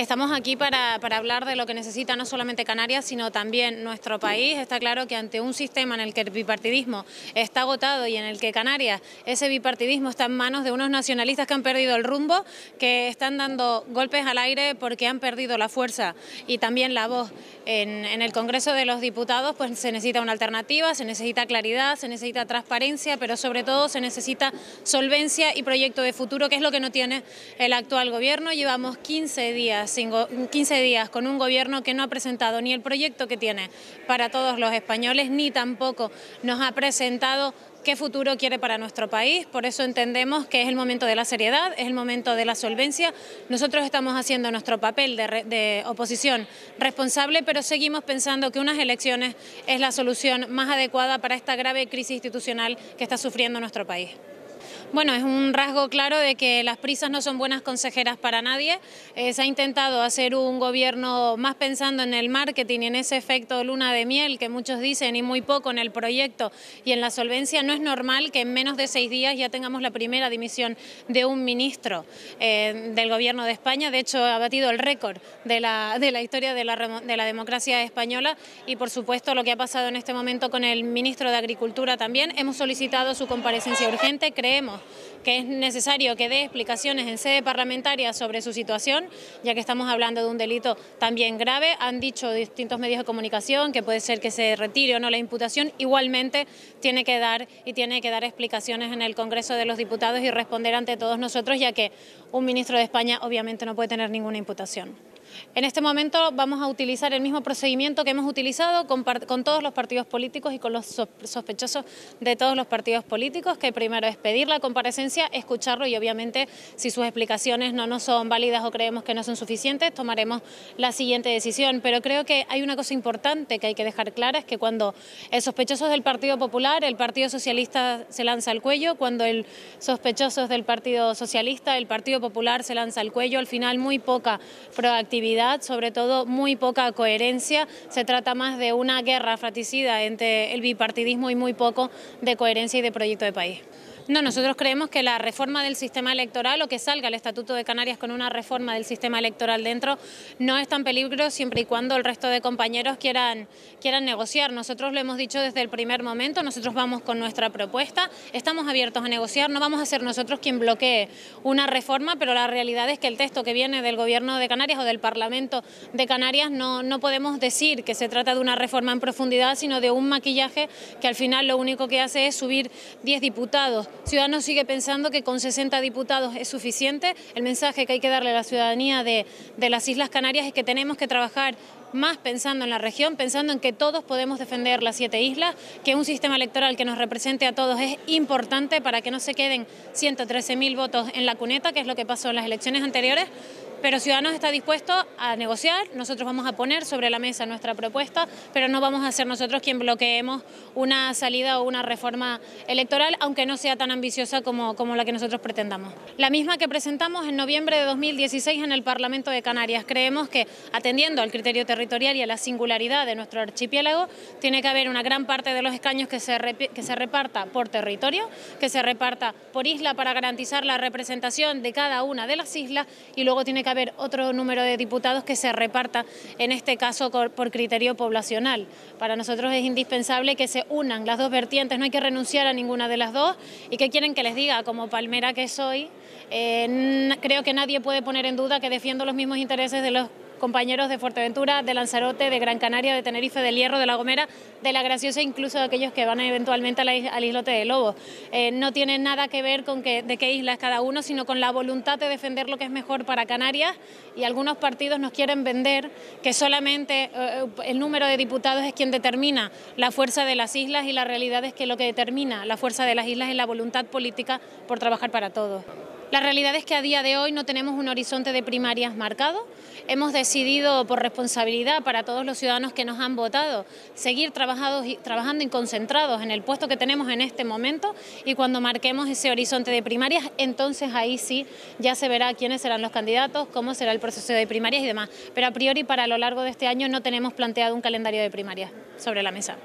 Estamos aquí para, hablar de lo que necesita no solamente Canarias, sino también nuestro país. Está claro que ante un sistema en el que el bipartidismo está agotado y en el que Canarias, ese bipartidismo está en manos de unos nacionalistas que han perdido el rumbo, que están dando golpes al aire porque han perdido la fuerza y también la voz. En, en el Congreso de los Diputados pues, se necesita una alternativa, se necesita claridad, se necesita transparencia, pero sobre todo se necesita solvencia y proyecto de futuro, que es lo que no tiene el actual gobierno. Llevamos 15 días 15 días con un gobierno que no ha presentado ni el proyecto que tiene para todos los españoles, ni tampoco nos ha presentado qué futuro quiere para nuestro país. Por eso entendemos que es el momento de la seriedad, es el momento de la solvencia. Nosotros estamos haciendo nuestro papel de, oposición responsable, pero seguimos pensando que unas elecciones es la solución más adecuada para esta grave crisis institucional que está sufriendo nuestro país. Bueno, es un rasgo claro de que las prisas no son buenas consejeras para nadie. Eh, se ha intentado hacer un gobierno más pensando en el marketing, y en ese efecto luna de miel que muchos dicen y muy poco en el proyecto y en la solvencia. No es normal que en menos de seis días ya tengamos la primera dimisión de un ministro eh, del gobierno de España. De hecho, ha batido el récord de la, historia de la democracia española y, por supuesto, lo que ha pasado en este momento con el ministro de Agricultura también. Hemos solicitado su comparecencia urgente, creemos que es necesario que dé explicaciones en sede parlamentaria sobre su situación, ya que estamos hablando de un delito también grave. Han dicho distintos medios de comunicación que puede ser que se retire o no la imputación. Igualmente tiene que dar y tiene que dar explicaciones en el Congreso de los Diputados y responder ante todos nosotros, ya que un ministro de España obviamente no puede tener ninguna imputación. En este momento vamos a utilizar el mismo procedimiento que hemos utilizado con, todos los partidos políticos y con los sospechosos de todos los partidos políticos, que primero es pedir la comparecencia, escucharlo y obviamente si sus explicaciones no nos son válidas o creemos que no son suficientes, tomaremos la siguiente decisión. Pero creo que hay una cosa importante que hay que dejar clara, es que cuando el sospechoso es del Partido Popular, el Partido Socialista se lanza al cuello, cuando el sospechoso es del Partido Socialista, el Partido Popular se lanza al cuello, al final muy poca proactividad sobre todo muy poca coherencia. Se trata más de una guerra fratricida entre el bipartidismo y muy poco de coherencia y de proyecto de país. No, nosotros creemos que la reforma del sistema electoral o que salga el Estatuto de Canarias con una reforma del sistema electoral dentro no es tan peligro siempre y cuando el resto de compañeros quieran, quieran negociar. Nosotros lo hemos dicho desde el primer momento, nosotros vamos con nuestra propuesta, estamos abiertos a negociar, no vamos a ser nosotros quien bloquee una reforma, pero la realidad es que el texto que viene del Gobierno de Canarias o del Parlamento de Canarias no, no podemos decir que se trata de una reforma en profundidad, sino de un maquillaje que al final lo único que hace es subir 10 diputados Ciudadanos sigue pensando que con 60 diputados es suficiente. El mensaje que hay que darle a la ciudadanía de, de las Islas Canarias es que tenemos que trabajar más pensando en la región, pensando en que todos podemos defender las siete islas, que un sistema electoral que nos represente a todos es importante para que no se queden 113.000 votos en la cuneta, que es lo que pasó en las elecciones anteriores, pero Ciudadanos está dispuesto a negociar, nosotros vamos a poner sobre la mesa nuestra propuesta, pero no vamos a ser nosotros quien bloqueemos una salida o una reforma electoral, aunque no sea tan ambiciosa como, como la que nosotros pretendamos. La misma que presentamos en noviembre de 2016 en el Parlamento de Canarias. Creemos que, atendiendo al criterio territorial y a la singularidad de nuestro archipiélago, tiene que haber una gran parte de los escaños que se, que se reparta por territorio, que se reparta por isla para garantizar la representación de cada una de las islas y luego tiene que haber otro número de diputados que se reparta, en este caso por criterio poblacional. Para nosotros es indispensable que se unan las dos vertientes, no hay que renunciar a ninguna de las dos. ¿Y que quieren que les diga? Como palmera que soy, eh, creo que nadie puede poner en duda que defiendo los mismos intereses de los compañeros de Fuerteventura, de Lanzarote, de Gran Canaria, de Tenerife, del Hierro, de La Gomera, de La Graciosa, incluso de aquellos que van eventualmente al islote de Lobos. Eh, no tiene nada que ver con de qué isla es cada uno, sino con la voluntad de defender lo que es mejor para Canarias y algunos partidos nos quieren vender que solamente eh, eh, el número de diputados es quien determina la fuerza de las islas y la realidad es que lo que determina la fuerza de las islas es la voluntad política por trabajar para todos. La realidad es que a día de hoy no tenemos un horizonte de primarias marcado. Hemos decidido por responsabilidad para todos los ciudadanos que nos han votado seguir trabajando y concentrados en el puesto que tenemos en este momento y cuando marquemos ese horizonte de primarias, entonces ahí sí ya se verá quiénes serán los candidatos, cómo será el proceso de primarias y demás. Pero a priori para lo largo de este año no tenemos planteado un calendario de primarias sobre la mesa.